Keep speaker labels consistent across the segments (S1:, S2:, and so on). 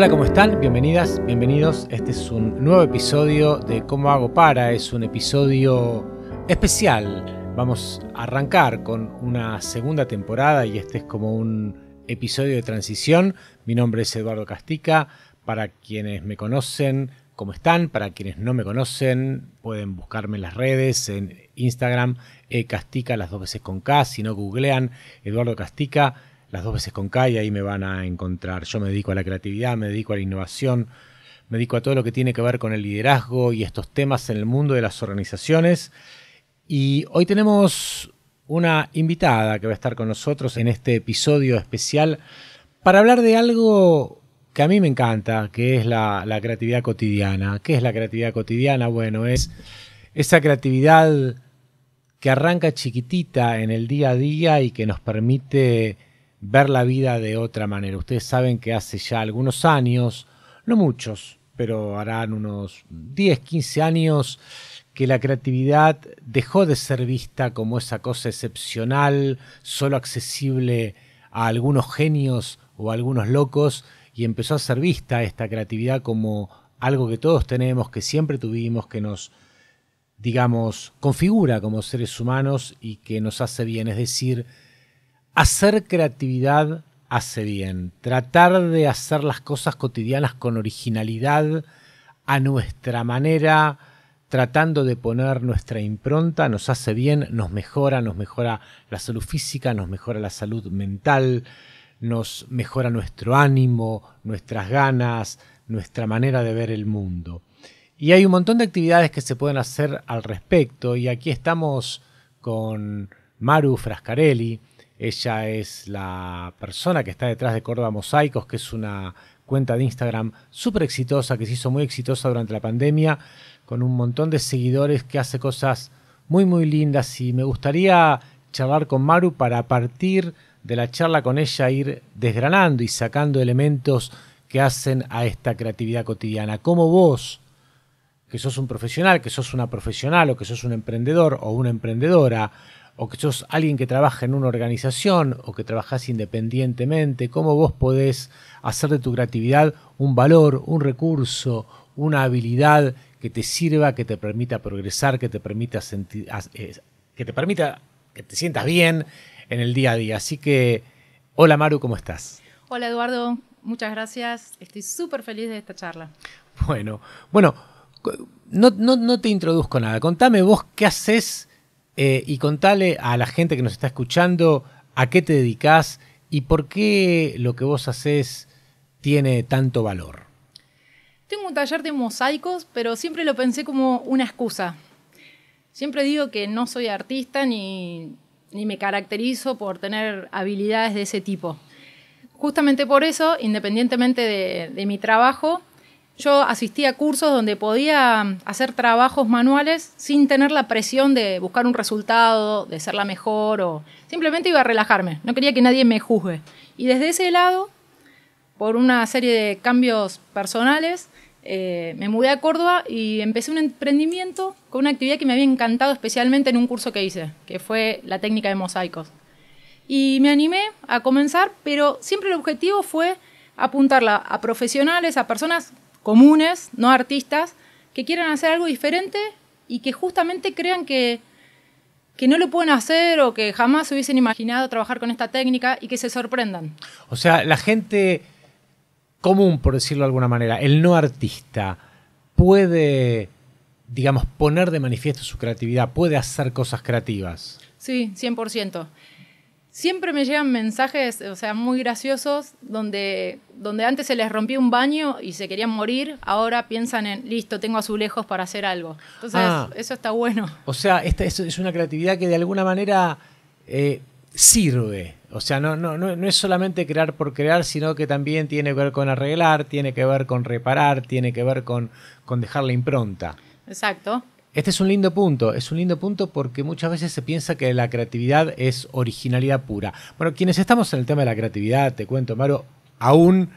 S1: Hola, ¿cómo están? Bienvenidas, bienvenidos. Este es un nuevo episodio de Cómo hago para. Es un episodio especial. Vamos a arrancar con una segunda temporada y este es como un episodio de transición. Mi nombre es Eduardo Castica. Para quienes me conocen, ¿cómo están? Para quienes no me conocen, pueden buscarme en las redes, en Instagram, eh, Castica las dos veces con K, si no googlean, Eduardo Castica las dos veces con Kai, ahí me van a encontrar. Yo me dedico a la creatividad, me dedico a la innovación, me dedico a todo lo que tiene que ver con el liderazgo y estos temas en el mundo de las organizaciones. Y hoy tenemos una invitada que va a estar con nosotros en este episodio especial para hablar de algo que a mí me encanta, que es la, la creatividad cotidiana. ¿Qué es la creatividad cotidiana? Bueno, es esa creatividad que arranca chiquitita en el día a día y que nos permite ver la vida de otra manera. Ustedes saben que hace ya algunos años, no muchos, pero harán unos 10, 15 años que la creatividad dejó de ser vista como esa cosa excepcional, solo accesible a algunos genios o a algunos locos, y empezó a ser vista esta creatividad como algo que todos tenemos, que siempre tuvimos, que nos, digamos, configura como seres humanos y que nos hace bien, es decir, Hacer creatividad hace bien. Tratar de hacer las cosas cotidianas con originalidad a nuestra manera, tratando de poner nuestra impronta, nos hace bien, nos mejora, nos mejora la salud física, nos mejora la salud mental, nos mejora nuestro ánimo, nuestras ganas, nuestra manera de ver el mundo. Y hay un montón de actividades que se pueden hacer al respecto y aquí estamos con Maru Frascarelli, ella es la persona que está detrás de Córdoba Mosaicos, que es una cuenta de Instagram súper exitosa, que se hizo muy exitosa durante la pandemia, con un montón de seguidores que hace cosas muy, muy lindas. Y me gustaría charlar con Maru para a partir de la charla con ella ir desgranando y sacando elementos que hacen a esta creatividad cotidiana. Como vos, que sos un profesional, que sos una profesional o que sos un emprendedor o una emprendedora o que sos alguien que trabaja en una organización o que trabajás independientemente, cómo vos podés hacer de tu creatividad un valor, un recurso, una habilidad que te sirva, que te permita progresar, que te permita sentir, eh, que te permita que te sientas bien en el día a día. Así que, hola Maru, ¿cómo estás?
S2: Hola Eduardo, muchas gracias. Estoy súper feliz de esta charla.
S1: Bueno, bueno, no, no te introduzco nada. Contame vos qué haces eh, y contale a la gente que nos está escuchando a qué te dedicas y por qué lo que vos haces tiene tanto valor.
S2: Tengo un taller de mosaicos, pero siempre lo pensé como una excusa. Siempre digo que no soy artista ni, me caracterizo por tener habilidades de ese tipo. Justamente por eso, independientemente de mi trabajo, yo asistía a cursos donde podía hacer trabajos manuales sin tener la presión de buscar un resultado, de ser la mejor o simplemente iba a relajarme, no quería que nadie me juzgue. Y desde ese lado, por una serie de cambios personales, eh, me mudé a Córdoba y empecé un emprendimiento con una actividad que me había encantado especialmente en un curso que hice, que fue la técnica de mosaicos. Y me animé a comenzar, pero siempre el objetivo fue apuntarla a profesionales, a personas comunes, no artistas, que quieran hacer algo diferente y que justamente crean que, no lo pueden hacer o que jamás hubiesen imaginado trabajar con esta técnica y que se sorprendan.
S1: O sea, la gente común, por decirlo de alguna manera, el no artista, puede, digamos, poner de manifiesto su creatividad, puede hacer cosas creativas.
S2: Sí, 100% siempre me llegan mensajes, o sea, muy graciosos, donde, donde antes se les rompía un baño y se querían morir, ahora piensan en, listo, tengo azulejos para hacer algo. Entonces, ah. eso está bueno.
S1: O sea, esta es, una creatividad que de alguna manera eh, sirve. O sea, no, no, no, es solamente crear por crear, sino que también tiene que ver con arreglar, tiene que ver con reparar, tiene que ver con, con dejar la impronta. Exacto. Este es un lindo punto, es un lindo punto porque muchas veces se piensa que la creatividad es originalidad pura. Bueno, quienes estamos en el tema de la creatividad, te cuento, Maro, aún,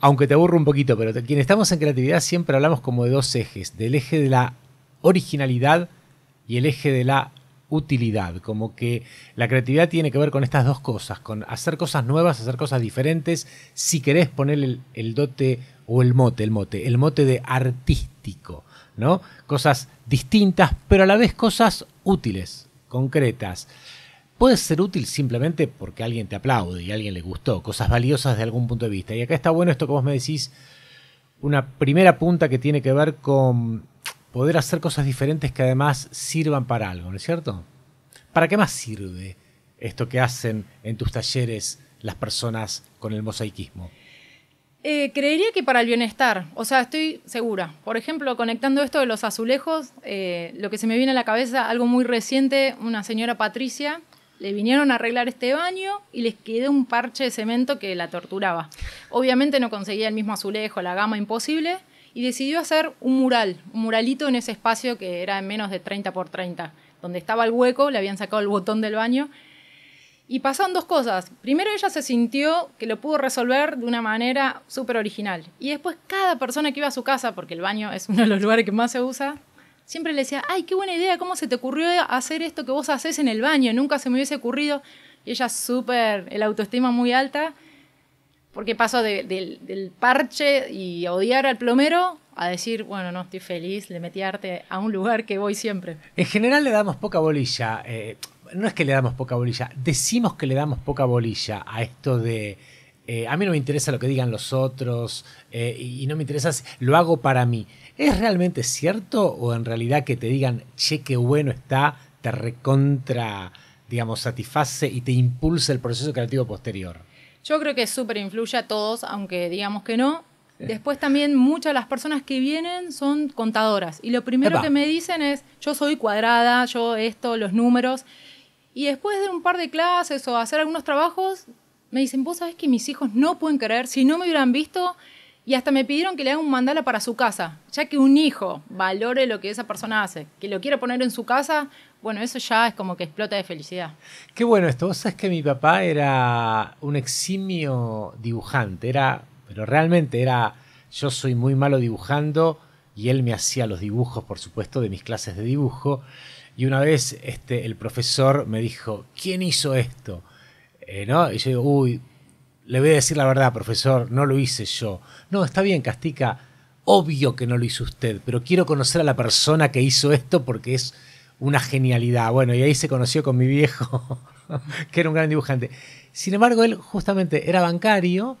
S1: aunque te aburro un poquito, pero quienes estamos en creatividad siempre hablamos como de dos ejes, del eje de la originalidad y el eje de la utilidad, como que la creatividad tiene que ver con estas dos cosas, con hacer cosas nuevas, hacer cosas diferentes, si querés poner el, el dote o el mote, el mote, el mote de artístico ¿no? Cosas distintas, pero a la vez cosas útiles, concretas. Puede ser útil simplemente porque alguien te aplaude y a alguien le gustó, cosas valiosas de algún punto de vista. Y acá está bueno esto que vos me decís, una primera punta que tiene que ver con poder hacer cosas diferentes que además sirvan para algo, ¿no es cierto? ¿Para qué más sirve esto que hacen en tus talleres las personas con el mosaicismo?
S2: Eh, creería que para el bienestar, o sea, estoy segura. Por ejemplo, conectando esto de los azulejos, eh, lo que se me viene a la cabeza, algo muy reciente, una señora Patricia, le vinieron a arreglar este baño y les quedó un parche de cemento que la torturaba. Obviamente no conseguía el mismo azulejo, la gama imposible, y decidió hacer un mural, un muralito en ese espacio que era en menos de 30 por 30, donde estaba el hueco, le habían sacado el botón del baño y pasaron dos cosas. Primero ella se sintió que lo pudo resolver de una manera súper original. Y después cada persona que iba a su casa, porque el baño es uno de los lugares que más se usa, siempre le decía, ay, qué buena idea, ¿cómo se te ocurrió hacer esto que vos haces en el baño? Nunca se me hubiese ocurrido. Y ella súper, el autoestima muy alta, porque pasó del parche y odiar al plomero a decir, bueno, no estoy feliz, de metí a un lugar que voy siempre.
S1: En general le damos poca bolilla. Eh, no es que le damos poca bolilla, decimos que le damos poca bolilla a esto de... Eh, a mí no me interesa lo que digan los otros eh, y, no me interesa, lo hago para mí. ¿Es realmente cierto o en realidad que te digan, che, qué bueno está, te recontra, digamos, satisface y te impulsa el proceso creativo posterior?
S2: Yo creo que súper influye a todos, aunque digamos que no. Después también muchas de las personas que vienen son contadoras y lo primero que me dicen es, yo soy cuadrada, yo esto, los números. Y después de un par de clases o hacer algunos trabajos, me dicen, vos sabés que mis hijos no pueden creer, si no me hubieran visto, y hasta me pidieron que le haga un mandala para su casa, ya que un hijo valore lo que esa persona hace, que lo quiera poner en su casa, bueno, eso ya es como que explota de felicidad.
S1: Qué bueno esto, vos sabés que mi papá era un eximio dibujante, era, pero realmente era, yo soy muy malo dibujando y él me hacía los dibujos, por supuesto, de mis clases de dibujo. Y una vez este, el profesor me dijo, ¿quién hizo esto? Eh, ¿no? Y yo digo, uy, le voy a decir la verdad, profesor, no lo hice yo. No, está bien, Castica, obvio que no lo hizo usted, pero quiero conocer a la persona que hizo esto porque es una genialidad. Bueno, y ahí se conoció con mi viejo, que era un gran dibujante. Sin embargo, él justamente era bancario,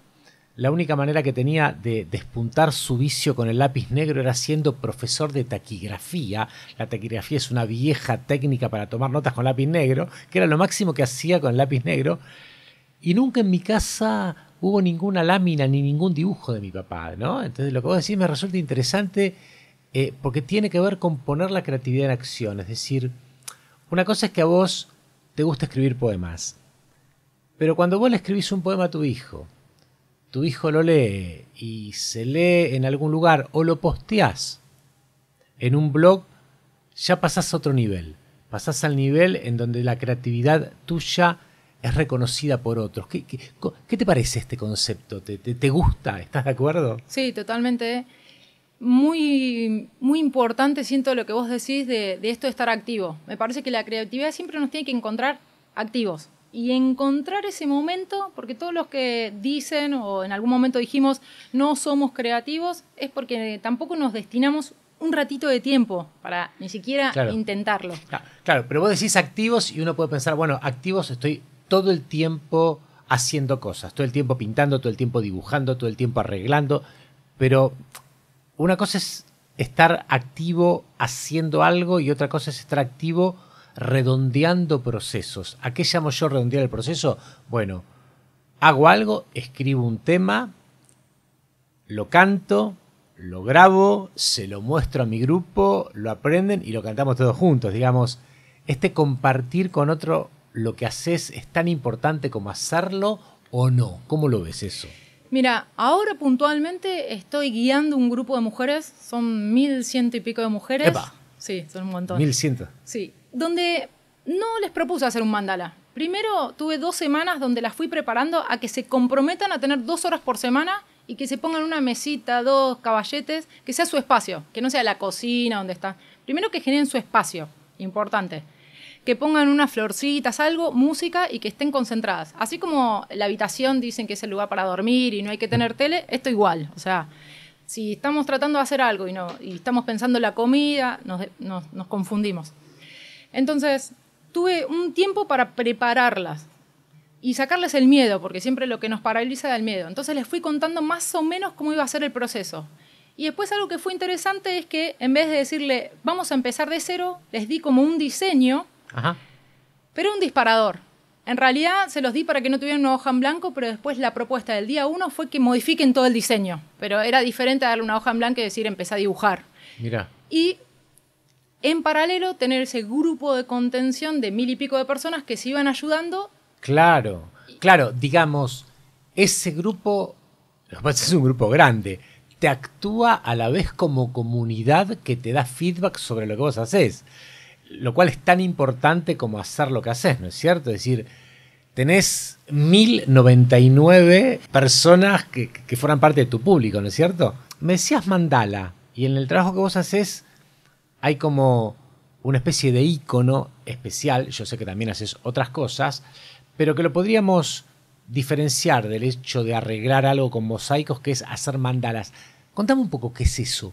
S1: la única manera que tenía de despuntar su vicio con el lápiz negro era siendo profesor de taquigrafía. La taquigrafía es una vieja técnica para tomar notas con lápiz negro, que era lo máximo que hacía con lápiz negro. Y nunca en mi casa hubo ninguna lámina ni ningún dibujo de mi papá, ¿no? Entonces lo que vos decís me resulta interesante eh, porque tiene que ver con poner la creatividad en acción. Es decir, una cosa es que a vos te gusta escribir poemas, pero cuando vos le escribís un poema a tu hijo, tu hijo lo lee y se lee en algún lugar o lo posteás en un blog, ya pasás a otro nivel. Pasás al nivel en donde la creatividad tuya es reconocida por otros. ¿Qué, te parece este concepto? ¿Te, gusta? ¿Estás de acuerdo?
S2: Sí, totalmente. Muy, muy importante siento lo que vos decís de, de esto de estar activo. Me parece que la creatividad siempre nos tiene que encontrar activos y encontrar ese momento, porque todos los que dicen o en algún momento dijimos no somos creativos, es porque tampoco nos destinamos un ratito de tiempo para ni siquiera intentarlo.
S1: Claro, claro, pero vos decís activos y uno puede pensar, bueno, activos estoy todo el tiempo haciendo cosas, todo el tiempo pintando, todo el tiempo dibujando, todo el tiempo arreglando, pero una cosa es estar activo haciendo algo y otra cosa es estar activo redondeando procesos. ¿A qué llamo yo redondear el proceso? Bueno, hago algo, escribo un tema, lo canto, lo grabo, se lo muestro a mi grupo, lo aprenden y lo cantamos todos juntos. Digamos, este compartir con otro lo que haces es tan importante como hacerlo o no. ¿Cómo lo ves eso?
S2: Mira, ahora puntualmente estoy guiando un grupo de mujeres, son mil ciento y pico de mujeres. Epa. Sí, son un montón. Mil ciento. Sí, donde no les propuse hacer un mandala. Primero tuve dos semanas donde las fui preparando a que se comprometan a tener dos horas por semana y que se pongan una mesita, dos caballetes, que sea su espacio, que no sea la cocina donde está. Primero que generen su espacio, importante. Que pongan unas florcitas, algo, música y que estén concentradas. Así como la habitación dicen que es el lugar para dormir y no hay que tener tele, esto igual. O sea, si estamos tratando de hacer algo y, no, y estamos pensando en la comida, nos confundimos. Entonces, tuve un tiempo para prepararlas y sacarles el miedo, porque siempre lo que nos paraliza es el miedo. Entonces les fui contando más o menos cómo iba a ser el proceso. Y después algo que fue interesante es que en vez de decirle, vamos a empezar de cero, les di como un diseño, pero un disparador. En realidad se los di para que no tuvieran una hoja en blanco, pero después la propuesta del día uno fue que modifiquen todo el diseño. Pero era diferente darle una hoja en blanco y decir, empecé a dibujar. Mira. Y en paralelo, tener ese grupo de contención de mil y pico de personas que se iban ayudando.
S1: Claro, claro, digamos, ese grupo, es un grupo grande, te actúa a la vez como comunidad que te da feedback sobre lo que vos haces, lo cual es tan importante como hacer lo que haces, ¿no es cierto? Es decir, tenés 1099 personas que, que, parte de tu público, ¿no es cierto? Me mandala, y en el trabajo que vos haces hay como una especie de icono especial, yo sé que también haces otras cosas, pero que lo podríamos diferenciar del hecho de arreglar algo con mosaicos, que es hacer mandalas. Contame un poco qué es eso.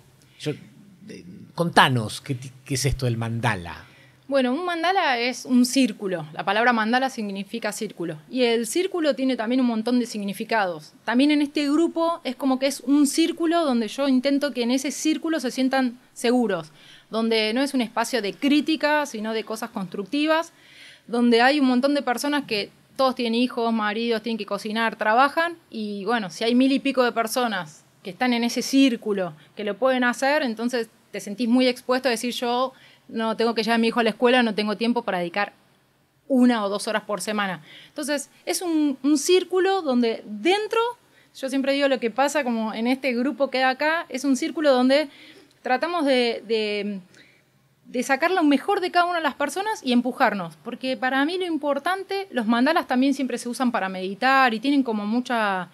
S1: contanos qué, qué es esto del mandala.
S2: Bueno, un mandala es un círculo. La palabra mandala significa círculo. Y el círculo tiene también un montón de significados. También en este grupo es como que es un círculo donde yo intento que en ese círculo se sientan seguros donde no es un espacio de crítica, sino de cosas constructivas, donde hay un montón de personas que todos tienen hijos, maridos, tienen que cocinar, trabajan, y bueno, si hay mil y pico de personas que están en ese círculo, que lo pueden hacer, entonces te sentís muy expuesto a decir yo no tengo que llevar a mi hijo a la escuela, no tengo tiempo para dedicar una o dos horas por semana. Entonces, es un, círculo donde dentro, yo siempre digo lo que pasa como en este grupo que da acá, es un círculo donde tratamos de, sacar lo mejor de cada una de las personas y empujarnos, porque para mí lo importante, los mandalas también siempre se usan para meditar y tienen como mucha,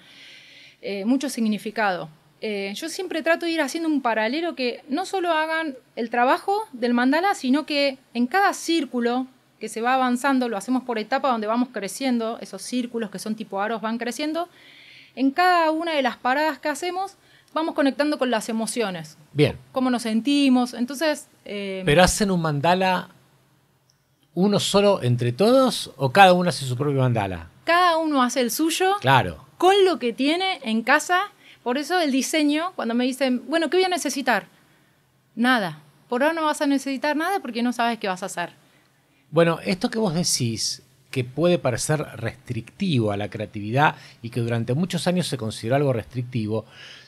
S2: eh, mucho significado. Eh, yo siempre trato de ir haciendo un paralelo que no solo hagan el trabajo del mandala, sino que en cada círculo que se va avanzando, lo hacemos por etapa donde vamos creciendo, esos círculos que son tipo aros van creciendo, en cada una de las paradas que hacemos vamos conectando con las emociones. Bien. Cómo nos sentimos. Entonces. Eh, Pero
S1: hacen un mandala uno solo entre todos o cada uno hace su propio mandala.
S2: Cada uno hace el suyo. Claro. Con lo que tiene en casa. Por eso el diseño, cuando me dicen, bueno, ¿qué voy a necesitar? Nada. Por ahora no vas a necesitar nada porque no sabes qué vas a hacer.
S1: Bueno, esto que vos decís que puede parecer restrictivo a la creatividad y que durante muchos años se consideró algo restrictivo,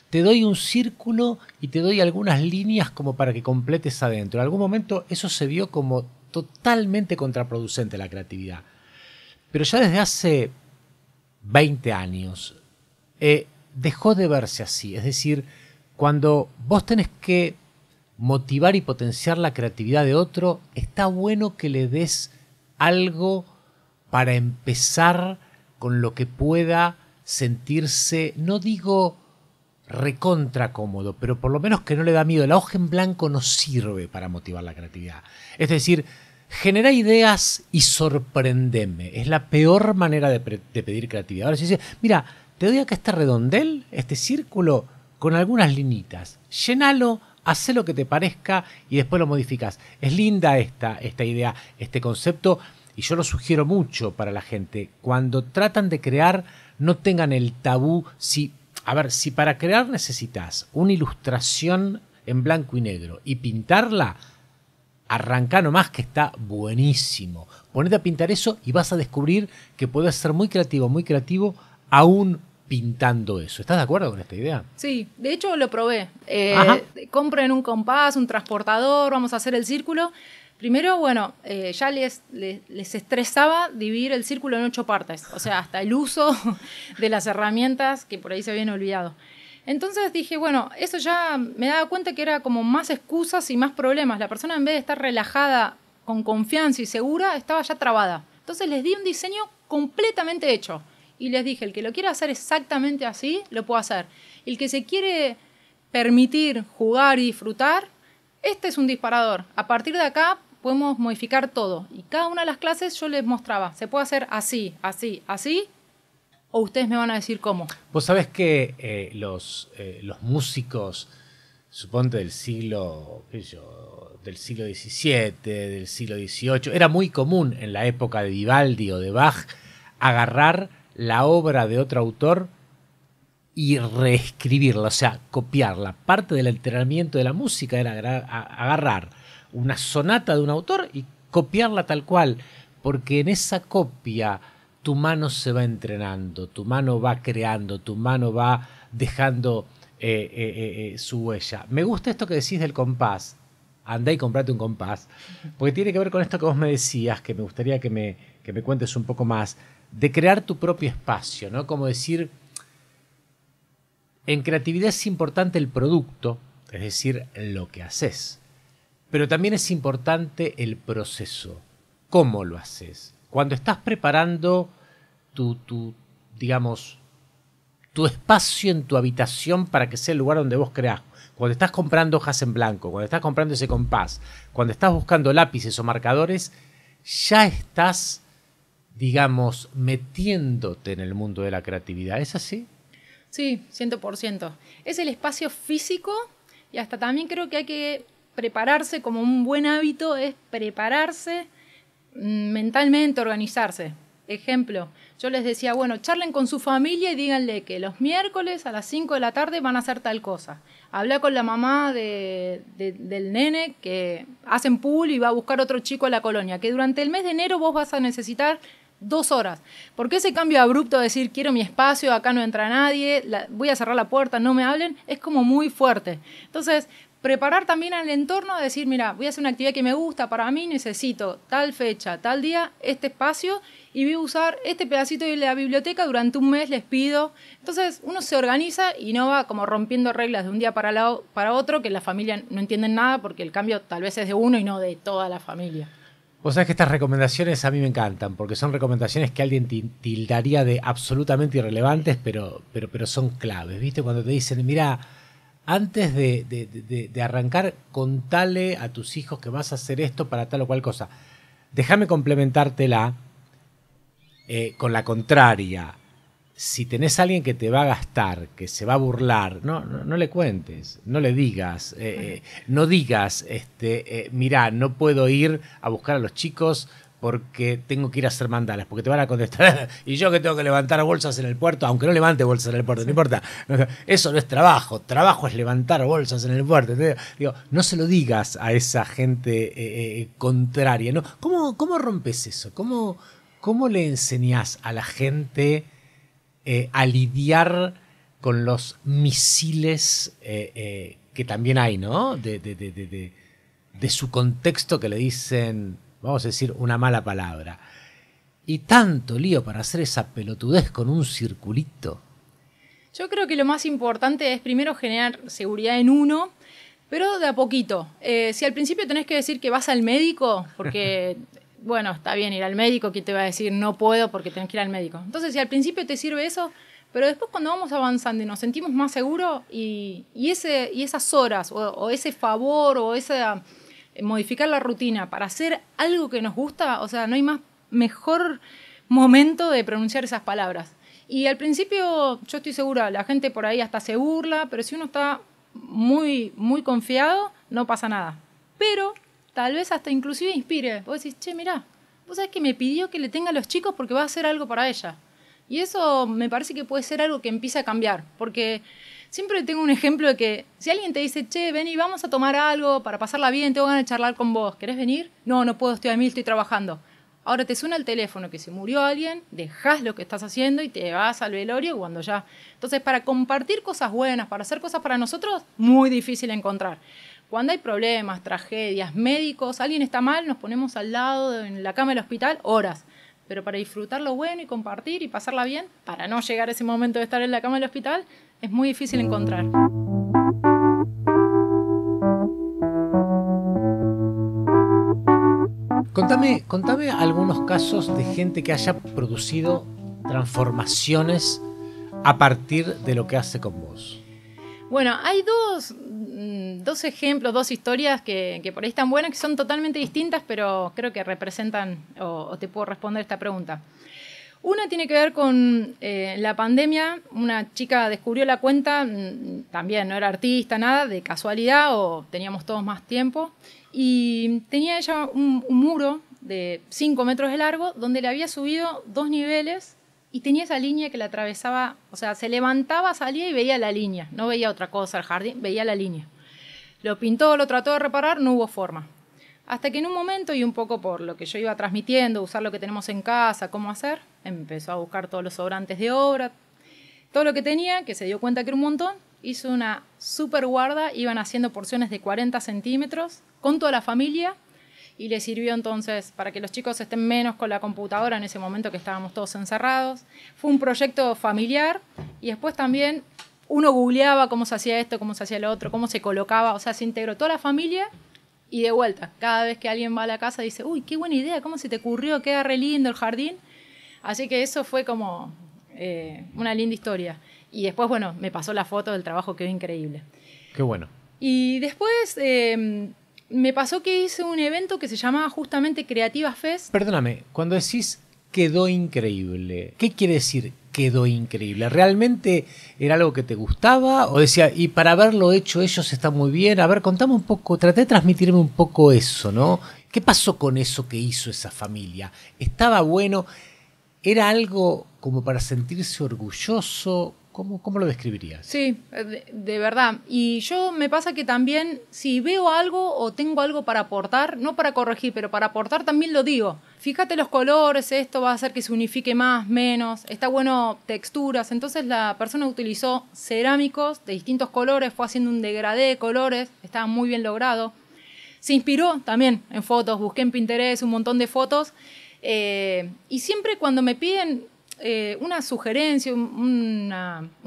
S1: te doy un círculo y te doy algunas líneas como para que completes adentro. En algún momento eso se vio como totalmente contraproducente la creatividad. Pero ya desde hace 20 años eh, dejó de verse así. Es decir, cuando vos tenés que motivar y potenciar la creatividad de otro, está bueno que le des algo para empezar con lo que pueda sentirse, no digo recontra cómodo, pero por lo menos que no le da miedo. La hoja en blanco no sirve para motivar la creatividad. Es decir, genera ideas y sorprendeme. Es la peor manera de, pedir creatividad. Ahora si dice, mira, te doy acá este redondel, este círculo, con algunas linitas. llénalo, haz lo que te parezca y después lo modificas. Es linda esta, esta idea, este concepto y yo lo sugiero mucho para la gente, cuando tratan de crear, no tengan el tabú. Si, a ver, si para crear necesitas una ilustración en blanco y negro y pintarla, arranca nomás que está buenísimo. Ponete a pintar eso y vas a descubrir que puedes ser muy creativo, muy creativo, aún pintando eso. ¿Estás de acuerdo con esta idea?
S2: Sí, de hecho lo probé. Eh, compren un compás, un transportador, vamos a hacer el círculo. Primero, bueno, eh, ya les, les, estresaba dividir el círculo en ocho partes, o sea, hasta el uso de las herramientas que por ahí se habían olvidado. Entonces dije, bueno, eso ya me daba cuenta que era como más excusas y más problemas. La persona en vez de estar relajada, con confianza y segura, estaba ya trabada. Entonces les di un diseño completamente hecho y les dije, el que lo quiera hacer exactamente así, lo puede hacer. El que se quiere permitir jugar y disfrutar, este es un disparador. A partir de acá podemos modificar todo. Y cada una de las clases yo les mostraba, se puede hacer así, así, así, o ustedes me van a decir cómo.
S1: Vos sabés que eh, los, eh, los, músicos, suponte del siglo, del siglo XVII, del siglo XVIII, era muy común en la época de Vivaldi o de Bach agarrar la obra de otro autor y reescribirla, o sea, copiarla. Parte del entrenamiento de la música era agarrar una sonata de un autor y copiarla tal cual, porque en esa copia tu mano se va entrenando, tu mano va creando, tu mano va dejando eh, eh, eh, su huella. Me gusta esto que decís del compás. anda y comprate un compás, porque tiene que ver con esto que vos me decías, que me gustaría que me, que me cuentes un poco más, de crear tu propio espacio, ¿no? Como decir, en creatividad es importante el producto, es decir, lo que haces. Pero también es importante el proceso. ¿Cómo lo haces? Cuando estás preparando tu, digamos, tu espacio en tu habitación para que sea el lugar donde vos creás. Cuando estás comprando hojas en blanco, cuando estás comprando ese compás, cuando estás buscando lápices o marcadores, ya estás, digamos, metiéndote en el mundo de la creatividad. ¿Es así?
S2: Sí, 100%. Es el espacio físico y hasta también creo que hay que prepararse como un buen hábito es prepararse mm, mentalmente, organizarse. Ejemplo, yo les decía, bueno, charlen con su familia y díganle que los miércoles a las 5 de la tarde van a hacer tal cosa. Habla con la mamá de, del nene que hacen pool y va a buscar otro chico a la colonia, que durante el mes de enero vos vas a necesitar dos horas. Porque ese cambio abrupto de decir quiero mi espacio, acá no entra nadie, voy a cerrar la puerta, no me hablen, es como muy fuerte. Entonces, preparar también al entorno a decir, mira, voy a hacer una actividad que me gusta, para mí necesito tal fecha, tal día, este espacio y voy a usar este pedacito de la biblioteca durante un mes, les pido. Entonces uno se organiza y no va como rompiendo reglas de un día para, la, para otro que la familia no entiende nada porque el cambio tal vez es de uno y no de toda la familia.
S1: Vos sabés que estas recomendaciones a mí me encantan, porque son recomendaciones que alguien tildaría de absolutamente irrelevantes, pero, pero, pero son claves. ¿Viste? Cuando te dicen, mira, antes de, de, arrancar, contale a tus hijos que vas a hacer esto para tal o cual cosa. Déjame complementártela eh, con la contraria. Si tenés a alguien que te va a gastar, que se va a burlar, no, no, le cuentes, no le digas, eh, eh, no digas, este, mira, mirá, no puedo ir a buscar a los chicos porque tengo que ir a hacer mandalas, porque te van a contestar, y yo que tengo que levantar bolsas en el puerto, aunque no levante bolsas en el puerto, no importa, eso no es trabajo, trabajo es levantar bolsas en el puerto. no se lo digas a esa gente eh, eh, contraria, ¿no? ¿Cómo, ¿Cómo, rompes eso? ¿Cómo, ¿Cómo le enseñas a la gente eh, a lidiar con los misiles que también hay, ¿no? De, de su contexto que le dicen vamos a decir una mala palabra. Y tanto lío para hacer esa pelotudez con un circulito.
S2: Yo creo que lo más importante es primero generar seguridad en uno, pero de a poquito. Eh, si al principio tenés que decir que vas al médico, porque, bueno, está bien ir al médico, ¿quién te va a decir no puedo porque tenés que ir al médico. Entonces, si al principio te sirve eso, pero después cuando vamos avanzando y nos sentimos más seguros y, esas horas o ese favor o esa modificar la rutina para hacer algo que nos gusta, o sea, no hay más mejor momento de pronunciar esas palabras. Y al principio, yo estoy segura, la gente por ahí hasta se burla, pero si uno está muy, muy confiado, no pasa nada. Pero tal vez hasta inclusive inspire. Vos decís, che, mirá, vos sabés que me pidió que le tenga a los chicos porque va a hacer algo para ella. Y eso me parece que puede ser algo que empiece a cambiar, porque siempre tengo un ejemplo de que si alguien te dice, che, ven y vamos a tomar algo para pasarla bien, tengo ganas de charlar con vos, ¿querés venir? No, no puedo, estoy a mil, estoy trabajando. Ahora te suena el teléfono que se murió alguien, dejas lo que estás haciendo y te vas al velorio cuando ya. Entonces, para compartir cosas buenas, para hacer cosas para nosotros, muy difícil encontrar. Cuando hay problemas, tragedias, médicos, alguien está mal, nos ponemos al lado en la cama del hospital horas. Pero para disfrutar lo bueno y compartir y pasarla bien, para no llegar a ese momento de estar en la cama del hospital, es muy difícil encontrar.
S1: Contame, algunos casos de gente que haya producido transformaciones a partir de lo que hace con vos.
S2: Bueno, hay dos, mm, dos ejemplos, dos historias que, por ahí están buenas, que son totalmente distintas, pero creo que representan o, o te puedo responder esta pregunta. Una tiene que ver con eh, la pandemia. Una chica descubrió la cuenta, mm, también no era artista, nada, de casualidad o teníamos todos más tiempo. Y tenía ella un, muro de 5 metros de largo donde le había subido dos niveles y tenía esa línea que la atravesaba, o sea, se levantaba, salía y veía la línea, no veía otra cosa, el jardín, veía la línea. Lo pintó, lo trató de reparar, no hubo forma. Hasta que en un momento, y un poco por lo que yo iba transmitiendo, usar lo que tenemos en casa, cómo hacer, empezó a buscar todos los sobrantes de obra, todo lo que tenía, que se dio cuenta que era un montón, hizo una super guarda, iban haciendo porciones de 40 centímetros con toda la familia y le sirvió entonces para que los chicos estén menos con la computadora en ese momento que estábamos todos encerrados. Fue un proyecto familiar y después también uno googleaba cómo se hacía esto, cómo se hacía lo otro, cómo se colocaba, o sea, se integró toda la familia y de vuelta, cada vez que alguien va a la casa dice, uy, qué buena idea, ¿cómo se te ocurrió? Queda re lindo el jardín. Así que eso fue como eh, una linda historia. Y después, bueno, me pasó la foto del trabajo, quedó increíble. Qué bueno. Y después em, me pasó que hice un evento que se llamaba justamente Creativa Fest.
S1: Perdóname, cuando decís quedó increíble. ¿Qué quiere decir quedó increíble? ¿Realmente era algo que te gustaba? ¿O decía, y para haberlo hecho ellos está muy bien? A ver, contame un poco, traté de transmitirme un poco eso, ¿no? ¿Qué pasó con eso que hizo esa familia? ¿Estaba bueno? ¿Era algo como para sentirse orgulloso? ¿Cómo, lo describirías?
S2: Sí, eh, de, verdad. Y yo me pasa que también si veo algo o tengo algo para aportar, no para corregir, pero para aportar también lo digo. Fíjate los colores, esto va a hacer que se unifique más, menos, está bueno texturas. Entonces la persona utilizó cerámicos de distintos colores, fue haciendo un degradé de colores, estaba muy bien logrado. Se inspiró también en fotos, busqué en Pinterest un montón de fotos. Eh, y siempre cuando me piden eh, una sugerencia, un,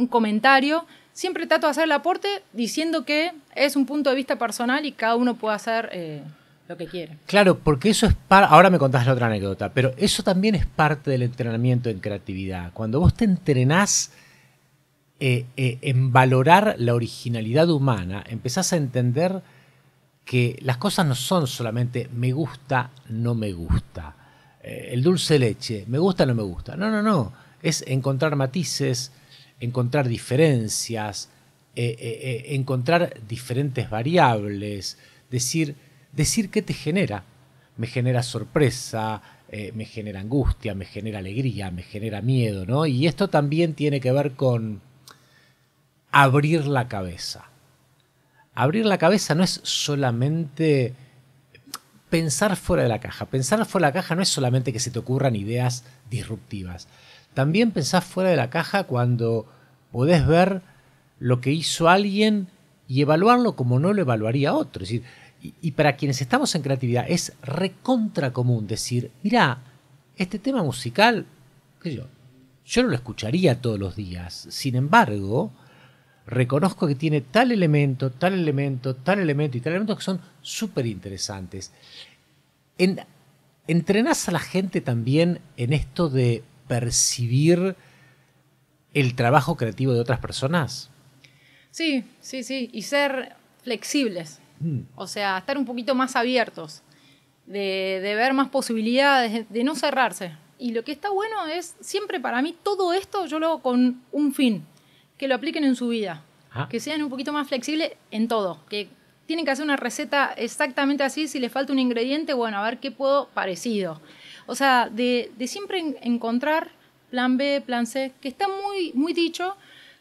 S2: comentario, siempre trato de hacer el aporte diciendo que es un punto de vista personal y cada uno puede hacer eh, lo que quiere.
S1: Claro, porque eso es parte. Ahora me contás la otra anécdota, pero eso también es parte del entrenamiento en creatividad. Cuando vos te entrenás. Eh, en valorar la originalidad humana, empezás a entender que las cosas no son solamente me gusta, no me gusta. Eh, el dulce leche, ¿me gusta o no me gusta? No, no, no. Es encontrar matices, encontrar diferencias, eh, eh, encontrar diferentes variables, decir, decir qué te genera. Me genera sorpresa, me genera angustia, me genera alegría, me genera miedo, ¿no? Y esto también tiene que ver con abrir la cabeza. Abrir la cabeza no es solamente pensar fuera de la caja. Pensar fuera de la caja no es solamente que se te ocurran ideas disruptivas. También pensás fuera de la caja cuando podés ver lo que hizo alguien y evaluarlo como no lo evaluaría otro. decir, y, para quienes estamos en creatividad es recontra común decir, mirá, este tema musical, yo, yo no lo escucharía todos los días. Sin embargo, reconozco que tiene tal elemento, tal elemento, tal elemento y tal elemento que son súper interesantes. En, a la gente también en esto de percibir el trabajo creativo de otras personas?
S2: Sí, sí, sí, y ser flexibles, mm. o sea, estar un poquito más abiertos, de, ver más posibilidades, de no cerrarse. Y lo que está bueno es, siempre para mí, todo esto yo lo hago con un fin, que lo apliquen en su vida. Ah. Que sean un poquito más flexibles en todo. Que tienen que hacer una receta exactamente así. Si les falta un ingrediente, bueno, a ver qué puedo parecido. O sea, de, siempre encontrar plan B, plan C, que está muy, muy dicho,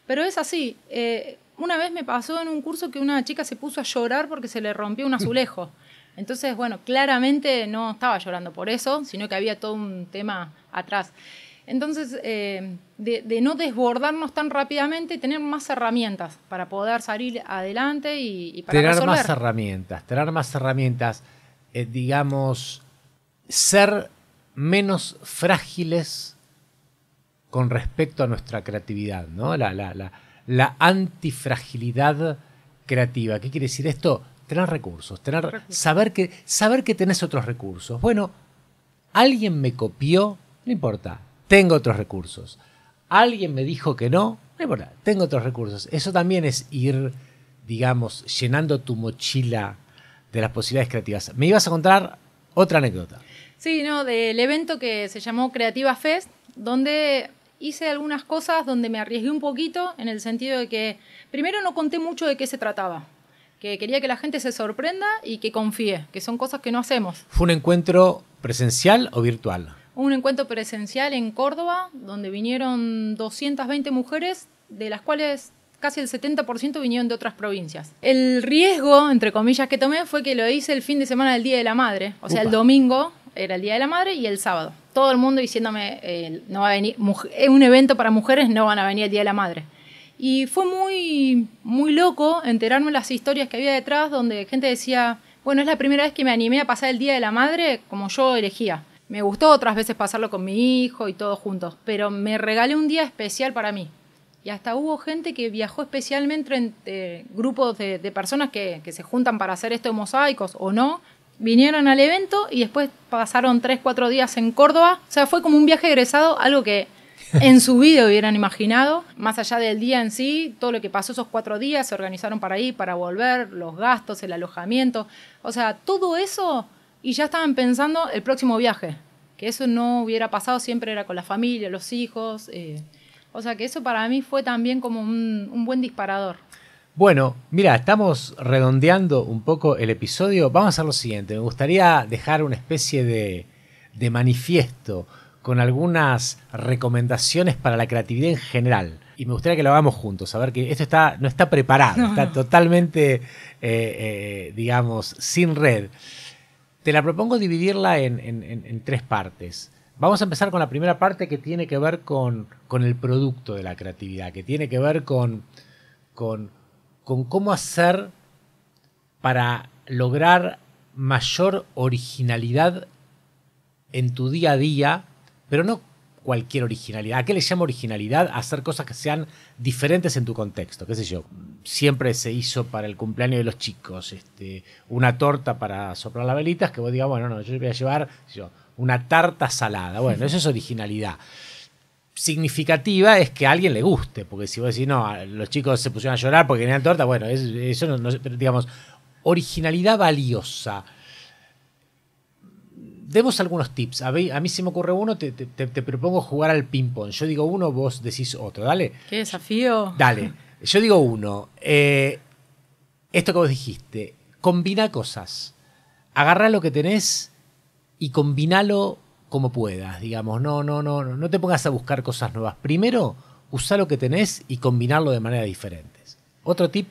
S2: pero es así. Eh, una vez me pasó en un curso que una chica se puso a llorar porque se le rompió un azulejo. Entonces, bueno, claramente no estaba llorando por eso, sino que había todo un tema atrás. Entonces, eh, de, no desbordarnos tan rápidamente, y tener más herramientas para poder salir adelante y, y para tener más
S1: herramientas, tener más herramientas, eh, digamos, ser menos frágiles con respecto a nuestra creatividad, ¿no? La, antifragilidad creativa. ¿Qué quiere decir esto? Tener recursos, tener, Saber, que, saber que tenés otros recursos. Bueno, alguien me copió, no importa, tengo otros recursos. Alguien me dijo que no, tengo otros recursos. Eso también es ir, digamos, llenando tu mochila de las posibilidades creativas. Me ibas a contar otra anécdota.
S2: Sí, no, del evento que se llamó Creativa Fest, donde hice algunas cosas donde me arriesgué un poquito en el sentido de que primero no conté mucho de qué se trataba, que quería que la gente se sorprenda y que confíe, que son cosas que no hacemos.
S1: ¿Fue un encuentro presencial o virtual?
S2: un encuentro presencial en Córdoba, donde vinieron 220 mujeres, de las cuales casi el 70% vinieron de otras provincias. El riesgo, entre comillas, que tomé fue que lo hice el fin de semana del Día de la Madre, o sea, el domingo era el Día de la Madre y el sábado. Todo el mundo diciéndome, eh, no va a venir, eh, un evento para mujeres no van a venir el Día de la Madre. Y fue muy, muy loco enterarme las historias que había detrás, donde gente decía, bueno, es la primera vez que me animé a pasar el Día de la Madre como yo elegía. Me gustó otras veces pasarlo con mi hijo y todos juntos, pero me regalé un día especial para mí. Y hasta hubo gente que viajó especialmente entre eh, grupos de, personas que, se juntan para hacer esto de mosaicos o no. Vinieron al evento y después pasaron tres cuatro días en Córdoba. O sea, fue como un viaje egresado, algo que en su vida hubieran imaginado. Más allá del día en sí, todo lo que pasó esos cuatro días, se organizaron para ir, para volver, los gastos, el alojamiento. O sea, todo eso y ya estaban pensando el próximo viaje, que eso no hubiera pasado, siempre era con la familia, los hijos. Eh. o sea que eso para mí fue también como un, buen disparador.
S1: Bueno, mira, estamos redondeando un poco el episodio. Vamos a hacer lo siguiente. Me gustaría dejar una especie de, manifiesto con algunas recomendaciones para la creatividad en general. Y me gustaría que lo hagamos juntos, a ver que esto está, no está preparado, está totalmente, eh, eh, digamos, sin red. Te la propongo dividirla en, tres partes. Vamos a empezar con la primera parte que tiene que ver con, el producto de la creatividad, que tiene que ver con, con cómo hacer para lograr mayor originalidad en tu día a día, pero no cualquier originalidad. ¿A qué le llamo originalidad? Hacer cosas que sean diferentes en tu contexto. ¿Qué sé yo? Siempre se hizo para el cumpleaños de los chicos este, una torta para soplar las velitas que vos digas, bueno, no, yo voy a llevar una tarta salada. Bueno, eso es originalidad. Significativa es que a alguien le guste, porque si vos decís, no, los chicos se pusieron a llorar porque tenían torta, bueno, eso no, no digamos, originalidad valiosa demos algunos tips. A mí, se me ocurre uno, te, propongo jugar al ping-pong. Yo digo uno, vos decís otro, dale. Qué desafío. Dale. Yo digo uno. Eh, esto que vos dijiste, combina cosas. Agarra lo que tenés y combinalo como puedas, digamos. No, no, no, no, no te pongas a buscar cosas nuevas. Primero, usa lo que tenés y combinarlo de maneras diferentes. Otro tip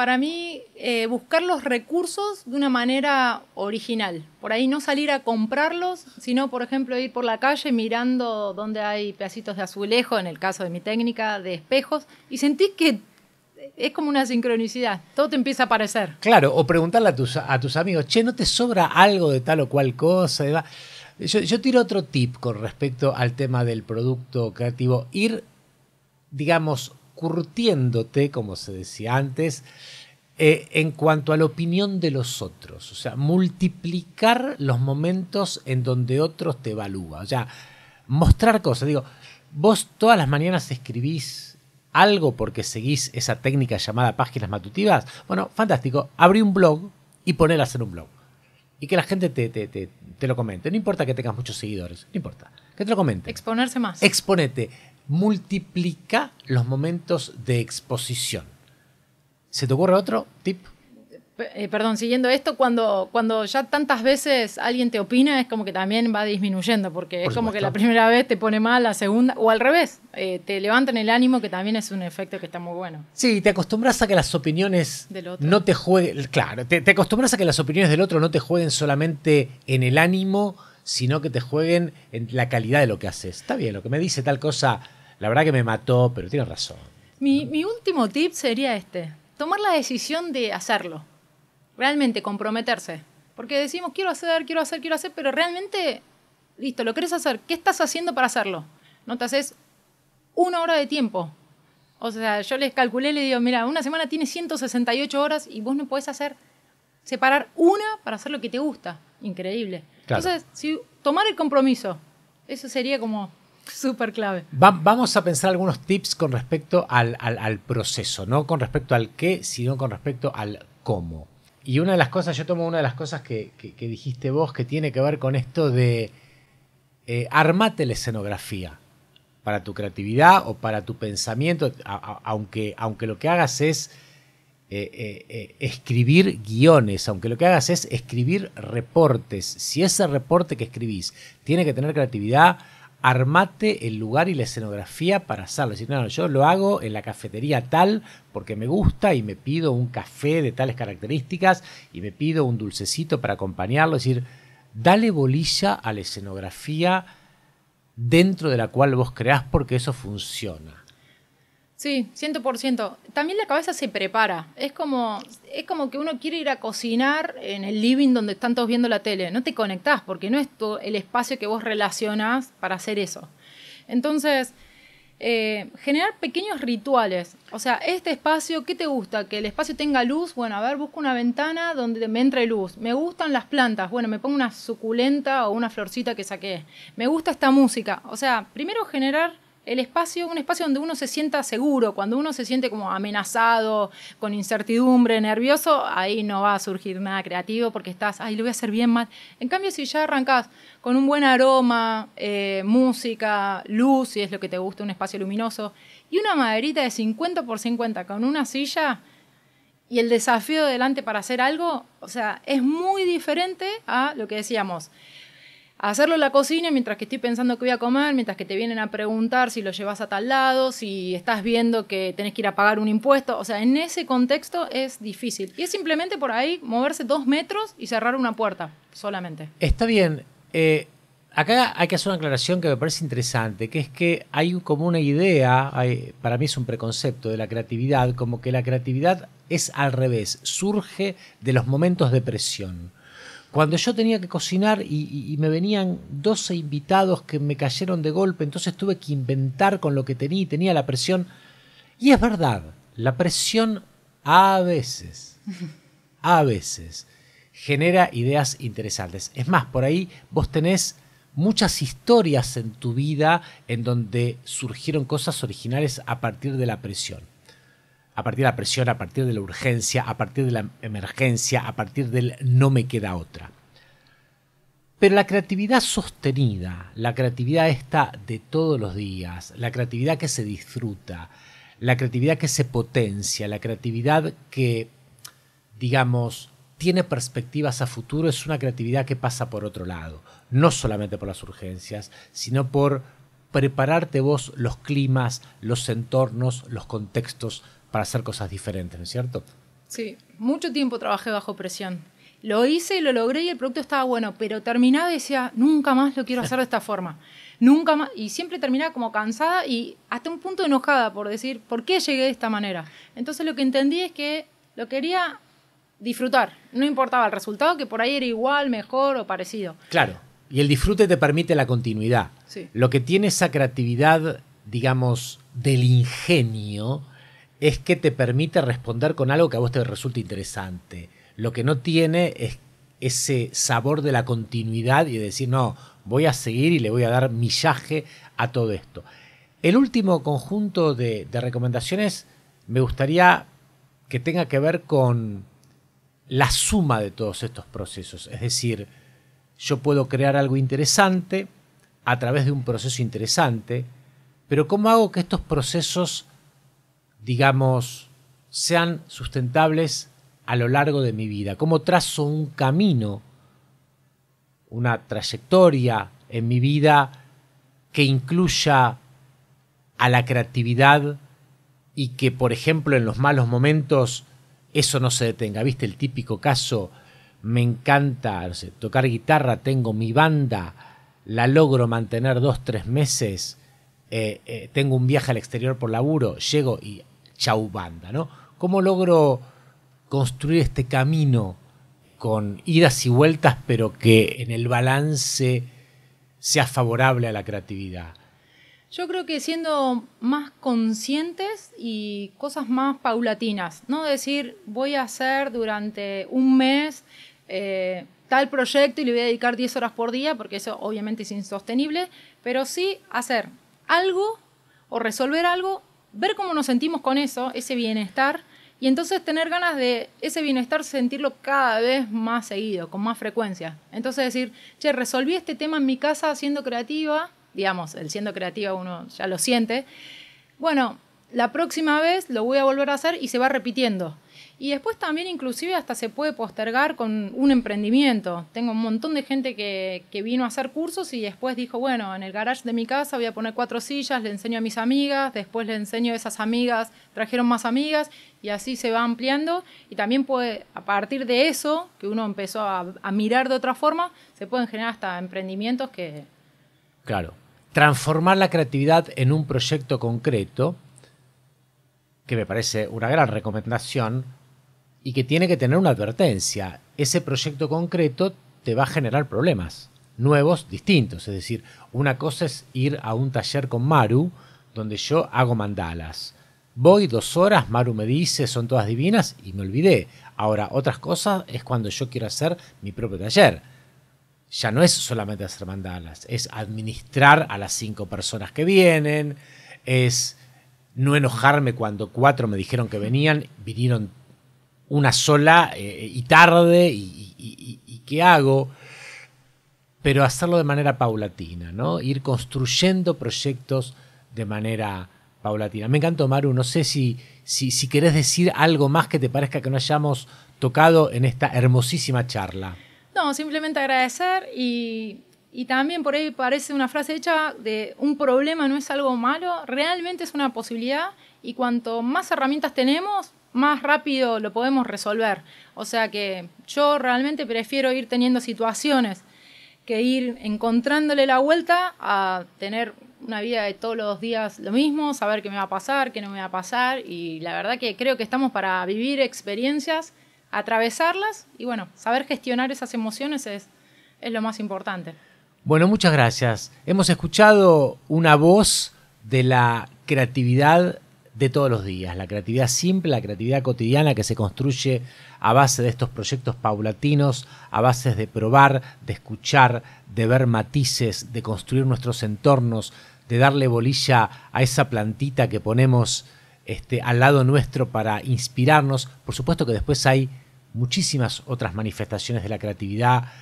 S2: para mí eh, buscar los recursos de una manera original. Por ahí no salir a comprarlos, sino, por ejemplo, ir por la calle mirando dónde hay pedacitos de azulejo, en el caso de mi técnica, de espejos, y sentir que es como una sincronicidad, todo te empieza a aparecer.
S1: Claro, o preguntarle a tus, amigos, che, ¿no te sobra algo de tal o cual cosa? Yo, yo tiro otro tip con respecto al tema del producto creativo, ir, digamos, curtiéndote, como se decía antes, eh, en cuanto a la opinión de los otros, o sea, multiplicar los momentos en donde otros te evalúan, o sea, mostrar cosas. Digo, vos todas las mañanas escribís algo porque seguís esa técnica llamada páginas matutivas. Bueno, fantástico, abrí un blog y poner a hacer un blog. Y que la gente te, te lo comente. No importa que tengas muchos seguidores, no importa. Que te lo comente. Exponerse más. Exponete multiplica los momentos de exposición. ¿Se te ocurre otro tip?
S2: Eh, perdón, siguiendo esto, cuando, cuando ya tantas veces alguien te opina, es como que también va disminuyendo, porque es como que la primera vez te pone mal, la segunda, o al revés, eh, te levantan el ánimo, que también es un efecto que está muy bueno.
S1: Sí, te acostumbras a que las opiniones no te jueguen, claro, te acostumbras a que las opiniones del otro no te jueguen solamente en el ánimo, sino que te jueguen en la calidad de lo que haces. Está bien, lo que me dice tal cosa la verdad que me mató, pero tienes razón.
S2: Mi, último tip sería este, tomar la decisión de hacerlo, realmente comprometerse, porque decimos quiero hacer, quiero hacer, quiero hacer, pero realmente, listo, lo quieres hacer, ¿qué estás haciendo para hacerlo? No te haces una hora de tiempo. O sea, yo les calculé, le digo, mira, una semana tiene 168 horas y vos no puedes hacer, separar una para hacer lo que te gusta. Increíble. Entonces, si tomar el compromiso, eso sería como Súper clave.
S1: vamos a pensar algunos tips con respecto al, proceso, no con respecto al qué, sino con respecto al cómo. Y una de las cosas, yo tomo una de las cosas que, dijiste vos que tiene que ver con esto de eh, armate la escenografía para tu creatividad o para tu pensamiento, aunque, aunque lo que hagas es eh, eh, escribir guiones, aunque lo que hagas es escribir reportes. Si ese reporte que escribís tiene que tener creatividad, armate el lugar y la escenografía para hacerlo. Es decir, no, yo lo hago en la cafetería tal porque me gusta y me pido un café de tales características y me pido un dulcecito para acompañarlo. Es decir, dale bolilla a la escenografía dentro de la cual vos creás porque eso funciona.
S2: Sí, 100%. También la cabeza se prepara. Es como, es como que uno quiere ir a cocinar en el living donde están todos viendo la tele. No te conectás porque no es todo el espacio que vos relacionás para hacer eso. Entonces, eh, generar pequeños rituales. O sea, este espacio, ¿qué te gusta? Que el espacio tenga luz. Bueno, a ver, busco una ventana donde me entre luz. Me gustan las plantas. Bueno, me pongo una suculenta o una florcita que saqué. Me gusta esta música. O sea, primero generar el espacio, un espacio donde uno se sienta seguro, cuando uno se siente como amenazado, con incertidumbre, nervioso, ahí no va a surgir nada creativo porque estás, ay, lo voy a hacer bien mal. En cambio, si ya arrancas con un buen aroma, eh, música, luz, si es lo que te gusta, un espacio luminoso, y una maderita de 50 por 50 con una silla y el desafío delante para hacer algo, o sea, es muy diferente a lo que decíamos hacerlo en la cocina mientras que estoy pensando que voy a comer, mientras que te vienen a preguntar si lo llevas a tal lado, si estás viendo que tenés que ir a pagar un impuesto. O sea, en ese contexto es difícil. Y es simplemente por ahí moverse dos metros y cerrar una puerta solamente.
S1: Está bien. Eh, acá hay que hacer una aclaración que me parece interesante, que es que hay como una idea, para mí es un preconcepto de la creatividad, como que la creatividad es al revés, surge de los momentos de presión. Cuando yo tenía que cocinar y, me venían 12 invitados que me cayeron de golpe, entonces tuve que inventar con lo que tenía y tenía la presión. Y es verdad, la presión a veces, a veces, genera ideas interesantes. Es más, por ahí vos tenés muchas historias en tu vida en donde surgieron cosas originales a partir de la presión a partir de la presión, a partir de la urgencia, a partir de la emergencia, a partir del no me queda otra. Pero la creatividad sostenida, la creatividad esta de todos los días, la creatividad que se disfruta, la creatividad que se potencia, la creatividad que, digamos, tiene perspectivas a futuro, es una creatividad que pasa por otro lado, no solamente por las urgencias, sino por prepararte vos los climas, los entornos, los contextos para hacer cosas diferentes, ¿no es cierto?
S2: Sí, mucho tiempo trabajé bajo presión. Lo hice, y lo logré y el producto estaba bueno, pero terminaba y decía, nunca más lo quiero hacer de esta forma. Nunca más. Y siempre terminaba como cansada y hasta un punto enojada por decir, ¿por qué llegué de esta manera? Entonces lo que entendí es que lo quería disfrutar. No importaba el resultado, que por ahí era igual, mejor o parecido.
S1: Claro. Y el disfrute te permite la continuidad. Lo que tiene esa creatividad, digamos, del ingenio, es que te permite responder con algo que a vos te resulte interesante. Lo que no tiene es ese sabor de la continuidad y de decir, no, voy a seguir y le voy a dar millaje a todo esto. El último conjunto de, de recomendaciones me gustaría que tenga que ver con la suma de todos estos procesos. Es decir, yo puedo crear algo interesante a través de un proceso interesante, pero ¿cómo hago que estos procesos digamos, sean sustentables a lo largo de mi vida? ¿Cómo trazo un camino, una trayectoria en mi vida que incluya a la creatividad y que, por ejemplo, en los malos momentos eso no se detenga? ¿Viste el típico caso? Me encanta tocar guitarra, tengo mi banda, la logro mantener dos, tres meses, eh, eh, tengo un viaje al exterior por laburo, llego y Banda, ¿no? ¿Cómo logro construir este camino con idas y vueltas, pero que en el balance sea favorable a la creatividad?
S2: Yo creo que siendo más conscientes y cosas más paulatinas, no decir voy a hacer durante un mes eh, tal proyecto y le voy a dedicar 10 horas por día, porque eso obviamente es insostenible, pero sí hacer algo o resolver algo ver cómo nos sentimos con eso, ese bienestar, y entonces tener ganas de ese bienestar sentirlo cada vez más seguido, con más frecuencia. Entonces decir, che, resolví este tema en mi casa siendo creativa, digamos, el siendo creativa uno ya lo siente. Bueno, la próxima vez lo voy a volver a hacer y se va repitiendo. Y después también inclusive hasta se puede postergar con un emprendimiento. Tengo un montón de gente que, vino a hacer cursos y después dijo, bueno, en el garage de mi casa voy a poner cuatro sillas, le enseño a mis amigas, después le enseño a esas amigas, trajeron más amigas y así se va ampliando. Y también puede, a partir de eso, que uno empezó a, a mirar de otra forma, se pueden generar hasta emprendimientos que...
S1: Claro. Transformar la creatividad en un proyecto concreto, que me parece una gran recomendación, y que tiene que tener una advertencia. Ese proyecto concreto te va a generar problemas nuevos, distintos. Es decir, una cosa es ir a un taller con Maru, donde yo hago mandalas. Voy dos horas, Maru me dice, son todas divinas y me olvidé. Ahora, otras cosas es cuando yo quiero hacer mi propio taller. Ya no es solamente hacer mandalas, es administrar a las cinco personas que vienen, es no enojarme cuando cuatro me dijeron que venían, vinieron una sola eh, eh, y tarde y, qué hago, pero hacerlo de manera paulatina, ¿no? Ir construyendo proyectos de manera paulatina. Me encantó, Maru, no sé si, si, querés decir algo más que te parezca que no hayamos tocado en esta hermosísima charla.
S2: No, simplemente agradecer y, y, también por ahí parece una frase hecha de un problema no es algo malo, realmente es una posibilidad y cuanto más herramientas tenemos, más rápido lo podemos resolver. O sea que yo realmente prefiero ir teniendo situaciones que ir encontrándole la vuelta a tener una vida de todos los días lo mismo, saber qué me va a pasar, qué no me va a pasar y la verdad que creo que estamos para vivir experiencias, atravesarlas y bueno, saber gestionar esas emociones es, es lo más importante.
S1: Bueno, muchas gracias. Hemos escuchado una voz de la creatividad de todos los días, la creatividad simple, la creatividad cotidiana que se construye a base de estos proyectos paulatinos, a base de probar, de escuchar, de ver matices, de construir nuestros entornos, de darle bolilla a esa plantita que ponemos este, al lado nuestro para inspirarnos. Por supuesto que después hay muchísimas otras manifestaciones de la creatividad,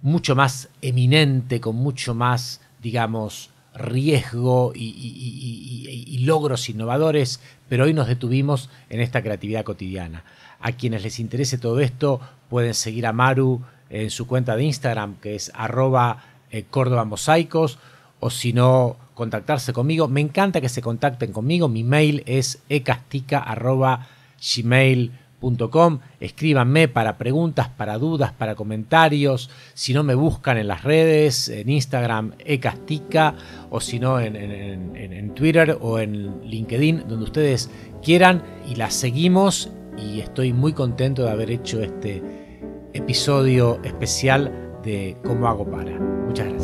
S1: mucho más eminente, con mucho más, digamos, riesgo y, logros innovadores, pero hoy nos detuvimos en esta creatividad cotidiana. A quienes les interese todo esto, pueden seguir a Maru en su cuenta de Instagram, que es arroba eh, Córdoba Mosaicos, o si no, contactarse conmigo. Me encanta que se contacten conmigo. Mi mail es ecastica@gmail. Escríbanme para preguntas, para dudas, para comentarios. Si no, me buscan en las redes, en Instagram, ecastica, o si no, en, en Twitter o en LinkedIn, donde ustedes quieran. Y las seguimos y estoy muy contento de haber hecho este episodio especial de Cómo hago para. Muchas gracias.